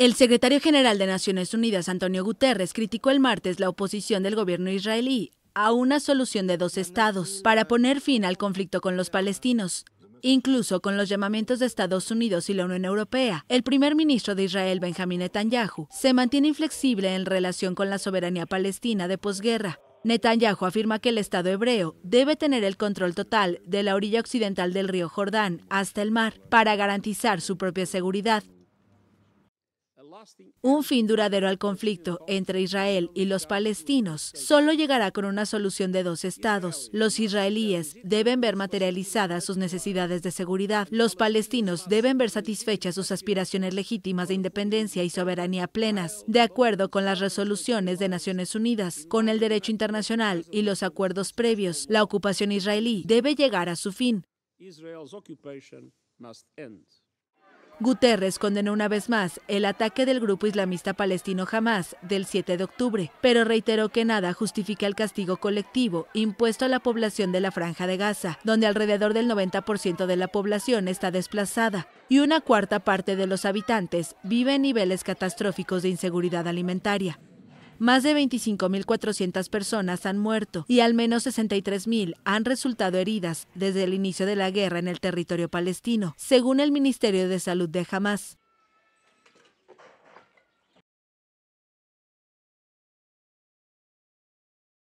El secretario general de Naciones Unidas, Antonio Guterres, criticó el martes la oposición del gobierno israelí a una solución de dos estados para poner fin al conflicto con los palestinos. Incluso con los llamamientos de Estados Unidos y la Unión Europea, el primer ministro de Israel, Benjamín Netanyahu, se mantiene inflexible en relación con la soberanía palestina de posguerra. Netanyahu afirma que el Estado hebreo debe tener el control total de la orilla occidental del río Jordán hasta el mar para garantizar su propia seguridad un fin duradero al conflicto entre Israel y los palestinos solo llegará con una solución de dos estados. Los israelíes deben ver materializadas sus necesidades de seguridad. Los palestinos deben ver satisfechas sus aspiraciones legítimas de independencia y soberanía plenas, de acuerdo con las resoluciones de Naciones Unidas, con el derecho internacional y los acuerdos previos. La ocupación israelí debe llegar a su fin. Guterres condenó una vez más el ataque del grupo islamista palestino Hamas del 7 de octubre, pero reiteró que nada justifica el castigo colectivo impuesto a la población de la Franja de Gaza, donde alrededor del 90% de la población está desplazada y una cuarta parte de los habitantes vive en niveles catastróficos de inseguridad alimentaria más de 25.400 personas han muerto y al menos 63.000 han resultado heridas desde el inicio de la guerra en el territorio palestino, según el Ministerio de Salud de Hamas.